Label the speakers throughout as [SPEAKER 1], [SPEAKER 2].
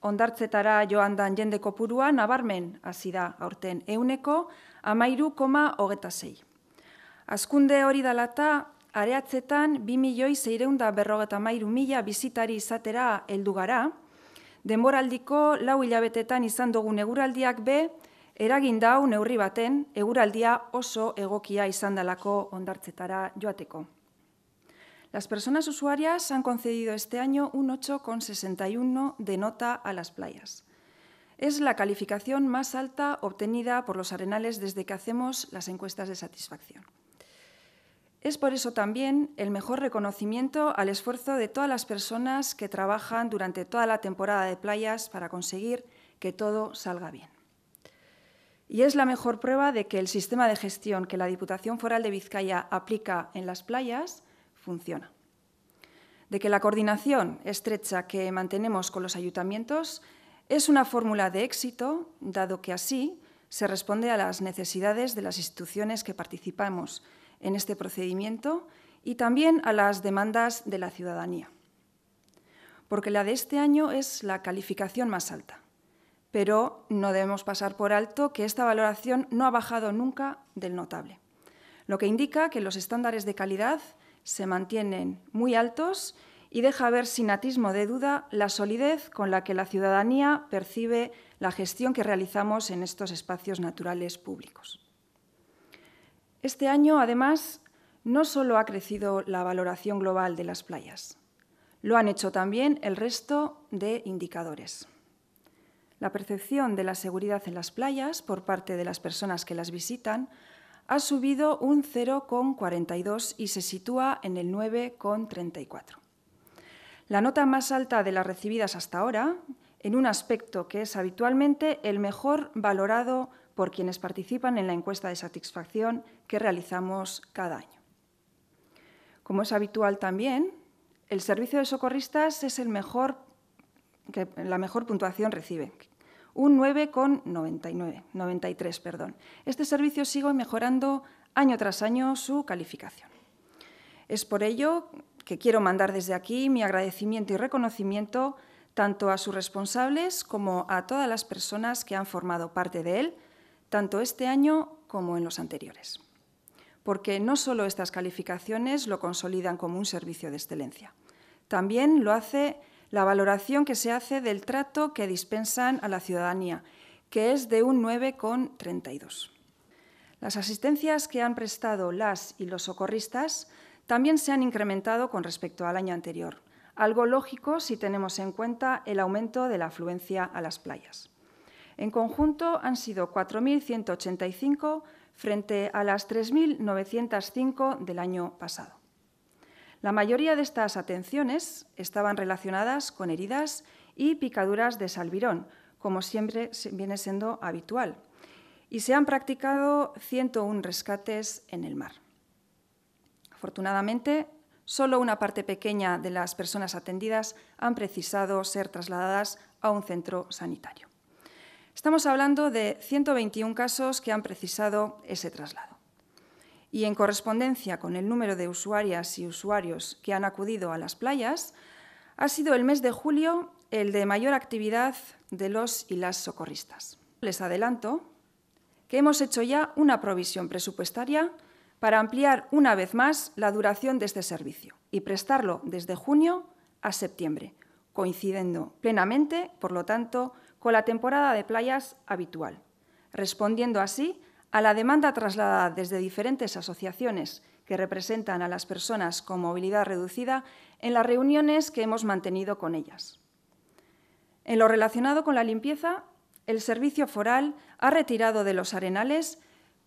[SPEAKER 1] ondartzetara joan dan jende kopurua nabarmen hasi da aurten euneko amairu koma hogeta zei. Azkunde hori dalata, areatzetan 2 milioi zeireunda berrogeta mairu mila bizitari izatera heldu gara, denboraldiko lau hilabetetan izan dugun eguraldiak be, eragin dau neurri baten eguraldia oso egokia izan dalako ondartzetara joateko. Las personas usuarias han concedido este año un 8,61 de nota a las playas. Es la calificación más alta obtenida por los arenales desde que hacemos las encuestas de satisfacción. Es por eso también el mejor reconocimiento al esfuerzo de todas las personas que trabajan durante toda la temporada de playas para conseguir que todo salga bien. Y es la mejor prueba de que el sistema de gestión que la Diputación Foral de Vizcaya aplica en las playas funciona, de que la coordinación estrecha que mantenemos con los ayuntamientos es una fórmula de éxito, dado que así se responde a las necesidades de las instituciones que participamos en este procedimiento y también a las demandas de la ciudadanía. Porque la de este año es la calificación más alta, pero no debemos pasar por alto que esta valoración no ha bajado nunca del notable, lo que indica que los estándares de calidad se mantienen muy altos y deja ver sin atismo de duda la solidez con la que la ciudadanía percibe la gestión que realizamos en estos espacios naturales públicos. Este año, además, no solo ha crecido la valoración global de las playas, lo han hecho también el resto de indicadores. La percepción de la seguridad en las playas por parte de las personas que las visitan ha subido un 0,42 y se sitúa en el 9,34. La nota más alta de las recibidas hasta ahora, en un aspecto que es habitualmente el mejor valorado por quienes participan en la encuesta de satisfacción que realizamos cada año. Como es habitual también, el servicio de socorristas es el mejor que la mejor puntuación recibe, un 9,99, 93, perdón. Este servicio sigue mejorando año tras año su calificación. Es por ello que quiero mandar desde aquí mi agradecimiento y reconocimiento tanto a sus responsables como a todas las personas que han formado parte de él, tanto este año como en los anteriores. Porque no solo estas calificaciones lo consolidan como un servicio de excelencia, también lo hace la valoración que se hace del trato que dispensan a la ciudadanía, que es de un 9,32. Las asistencias que han prestado las y los socorristas también se han incrementado con respecto al año anterior, algo lógico si tenemos en cuenta el aumento de la afluencia a las playas. En conjunto han sido 4.185 frente a las 3.905 del año pasado. La mayoría de estas atenciones estaban relacionadas con heridas y picaduras de salvirón, como siempre viene siendo habitual, y se han practicado 101 rescates en el mar. Afortunadamente, solo una parte pequeña de las personas atendidas han precisado ser trasladadas a un centro sanitario. Estamos hablando de 121 casos que han precisado ese traslado y en correspondencia con el número de usuarias y usuarios que han acudido a las playas, ha sido el mes de julio el de mayor actividad de los y las socorristas. Les adelanto que hemos hecho ya una provisión presupuestaria para ampliar una vez más la duración de este servicio y prestarlo desde junio a septiembre, coincidiendo plenamente, por lo tanto, con la temporada de playas habitual, respondiendo así a la demanda trasladada desde diferentes asociaciones que representan a las personas con movilidad reducida en las reuniones que hemos mantenido con ellas. En lo relacionado con la limpieza, el Servicio Foral ha retirado de los arenales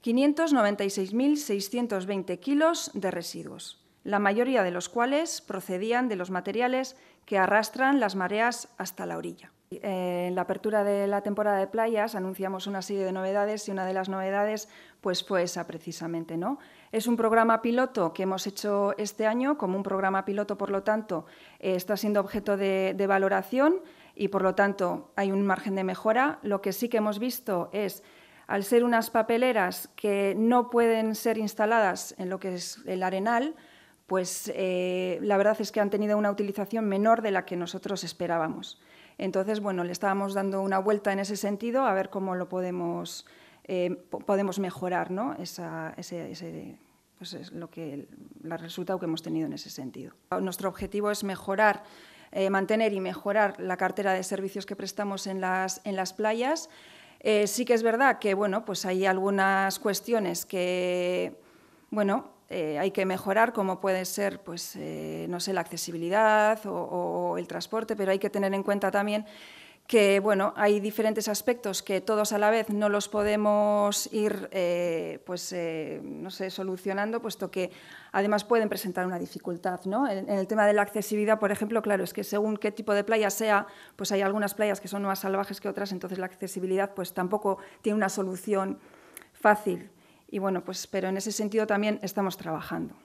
[SPEAKER 1] 596.620 kilos de residuos, la mayoría de los cuales procedían de los materiales que arrastran las mareas hasta la orilla. Eh, en la apertura de la temporada de playas anunciamos una serie de novedades y una de las novedades pues fue esa precisamente, ¿no? Es un programa piloto que hemos hecho este año, como un programa piloto, por lo tanto, eh, está siendo objeto de, de valoración y por lo tanto hay un margen de mejora. Lo que sí que hemos visto es al ser unas papeleras que no pueden ser instaladas en lo que es el arenal, pues eh, la verdad es que han tenido una utilización menor de la que nosotros esperábamos. Entonces, bueno, le estábamos dando una vuelta en ese sentido a ver cómo lo podemos, eh, podemos mejorar, ¿no? Esa, ese, pues es lo que, el resultado que hemos tenido en ese sentido. Nuestro objetivo es mejorar eh, mantener y mejorar la cartera de servicios que prestamos en las, en las playas. sí que es verdad que bueno, pues hay algunas cuestiones que bueno, eh, hay que mejorar, como puede ser, pues, eh, no sé, la accesibilidad o, el transporte, pero hay que tener en cuenta también que bueno, hay diferentes aspectos que todos a la vez no los podemos ir eh, pues, no sé, solucionando, puesto que además pueden presentar una dificultad. ¿no? En, en, el tema de la accesibilidad, por ejemplo, claro, es que según qué tipo de playa sea, pues hay algunas playas que son más salvajes que otras, entonces la accesibilidad pues, tampoco tiene una solución fácil. Y bueno, pues pero en ese sentido también estamos trabajando.